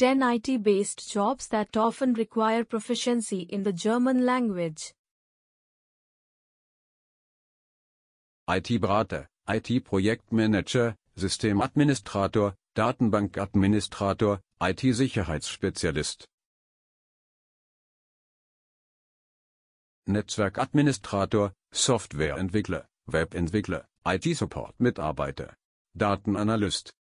10 IT-based jobs that often require proficiency in the German language. IT-Berater, IT-Projektmanager, Systemadministrator, Datenbankadministrator, IT-Sicherheitsspezialist. Netzwerkadministrator, Softwareentwickler, Webentwickler, IT-Support-Mitarbeiter, Datenanalyst,